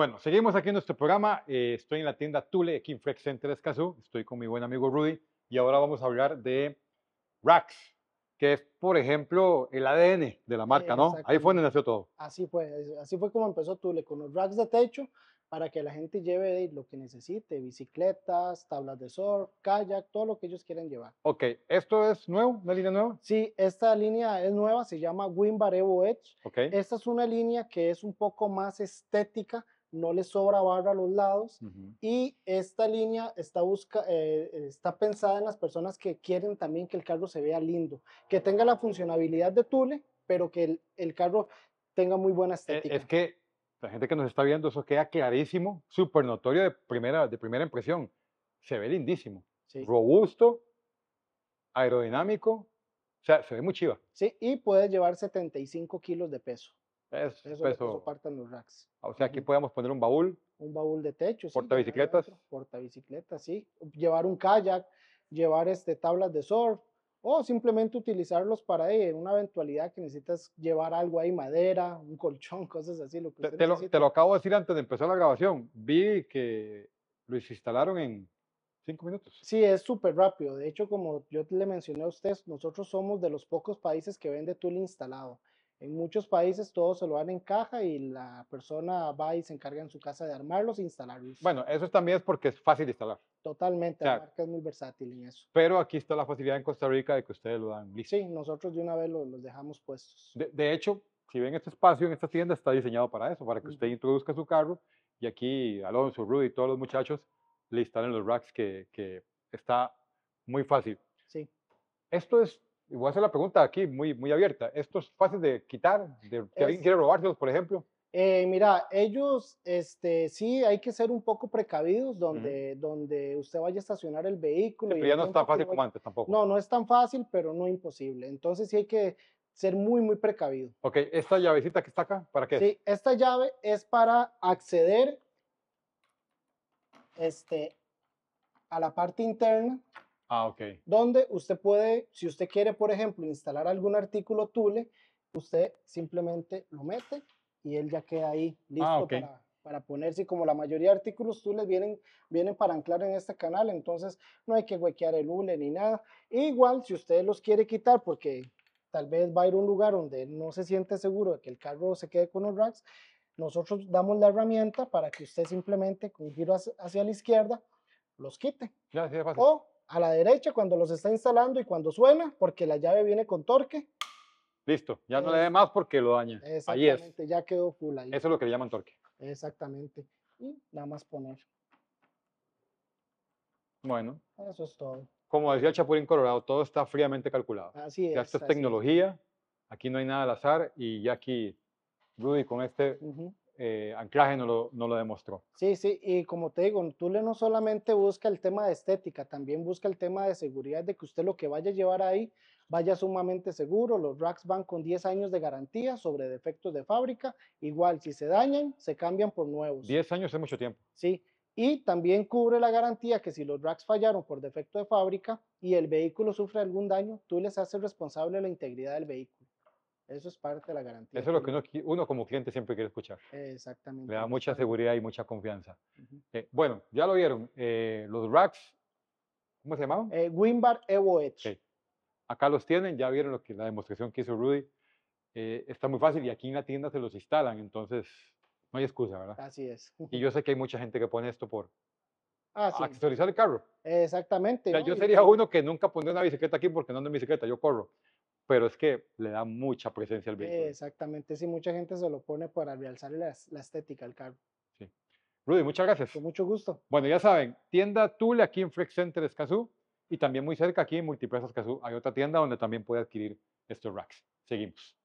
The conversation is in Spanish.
Bueno, seguimos aquí en nuestro programa. Eh, estoy en la tienda Tule, aquí en Flex Center Escazú. Estoy con mi buen amigo Rudy y ahora vamos a hablar de racks, que es, por ejemplo, el ADN de la marca, ¿no? Ahí fue donde nació todo. Así fue, así fue como empezó Tule, con los racks de techo para que la gente lleve lo que necesite, bicicletas, tablas de surf, kayak, todo lo que ellos quieran llevar. Ok, ¿esto es nuevo? ¿Una línea nueva? Sí, esta línea es nueva, se llama Wimbar Edge. Esta es una línea que es un poco más estética no le sobra barra a los lados y esta línea está, eh, está pensada en las personas que quieren también que el carro se vea lindo, que tenga la funcionalidad de Tule, pero que el, el carro tenga muy buena eh, estética. Es, que la gente que nos está viendo, eso queda clarísimo, súper notorio de primera, de primera impresión. Se ve lindísimo, robusto, aerodinámico, o sea, se ve muy chiva. Sí, y puede llevar 75 kilos de peso. Es, eso, eso, los racks. O sea, aquí podemos poner un baúl. Un baúl de techo. bicicletas porta portabicicletas, sí. Llevar un kayak, llevar este, tablas de surf o simplemente utilizarlos para en eh, una eventualidad que necesitas llevar algo ahí, madera, un colchón, cosas así. Lo que te, lo, te, lo, acabo de decir antes de empezar la grabación. Vi que lo instalaron en cinco minutos. Sí, es súper rápido. De hecho, como yo le mencioné a ustedes, nosotros somos de los pocos países que vende tool instalado. En muchos países todo se lo dan en caja y la persona va y se encarga en su casa de armarlos e instalarlos. Bueno, eso también es porque es fácil de instalar. Totalmente, la marca es muy versátil en eso. Pero aquí está la facilidad en Costa Rica de que ustedes lo dan listo. Sí, nosotros de una vez los, los dejamos puestos. De, hecho, si ven este espacio en esta tienda, está diseñado para eso, para que usted introduzca su carro y aquí Alonso, Rudy, todos los muchachos le instalen los racks que está muy fácil. Sí. Esto es y voy a hacer la pregunta aquí muy, muy abierta. es fácil de quitar, de que quiere robárselos, por ejemplo? Eh, mira, ellos, este, sí, hay que ser un poco precavidos donde, donde usted vaya a estacionar el vehículo. pero ya no es tan fácil como antes tampoco. No, no es tan fácil, pero no imposible. Entonces sí hay que ser muy, muy precavido. Ok, ¿esta llavecita que está acá, para qué? Sí, esta llave es para acceder este, a la parte interna Ah, ok. Donde usted puede, si usted quiere, por ejemplo, instalar algún artículo Tule, usted simplemente lo mete y él ya queda ahí ah, listo para, ponerse. como la mayoría de artículos Tule vienen, vienen para anclar en este canal, entonces no hay que huequear el ULE ni nada. igual, si usted los quiere quitar porque tal vez va a ir a un lugar donde no se siente seguro de que el carro se quede con los racks, nosotros damos la herramienta para que usted simplemente con un giro hacia la izquierda los quite. Ya, o a la derecha cuando los está instalando y cuando suena, porque la llave viene con torque. Listo, ya no le dé más porque lo daña. Exactamente, ahí es. ya quedó full ahí. Eso es lo que le llaman torque. Exactamente. Y nada más poner. Bueno. Eso es todo. Como decía el Chapulín Colorado, todo está fríamente calculado. Así es. Ya esto es tecnología, aquí no hay nada al azar y ya aquí, Rudy, con este eh, anclaje no lo, no lo, demostró. Sí, sí, y como te digo, Tule no solamente busca el tema de estética, también busca el tema de seguridad, de que usted lo que vaya a llevar ahí vaya sumamente seguro. Los racks van con 10 años de garantía sobre defectos de fábrica. Igual, si se dañan, se cambian por nuevos. 10 años es mucho tiempo. Sí, y también cubre la garantía que si los racks fallaron por defecto de fábrica y el vehículo sufre algún daño, tú les hace responsable de la integridad del vehículo. Eso es parte de la garantía. Eso es lo que uno, uno como cliente siempre quiere escuchar. Exactamente. Le da mucha seguridad y mucha confianza. eh, bueno, ya lo vieron. Eh, los racks, ¿cómo se llamaban? Eh, Evo Edge. Acá los tienen, ya vieron lo que, la demostración que hizo Rudy. Eh, está muy fácil y aquí en la tienda se los instalan, entonces no hay excusa, ¿verdad? Así es. Y yo sé que hay mucha gente que pone esto por, Ah, sí. accesorizar el carro. Exactamente. Yo sería uno que nunca pondría una bicicleta aquí porque no ando en bicicleta, yo corro pero es que le da mucha presencia al vehículo. Exactamente, sí, mucha gente se lo pone para realzar la, estética al carro. Sí. Rudy, muchas gracias. Con mucho gusto. Bueno, ya saben, tienda Tule aquí en Flex Center Escazú y también muy cerca aquí en Multipresas Escazú hay otra tienda donde también puede adquirir estos racks. Seguimos.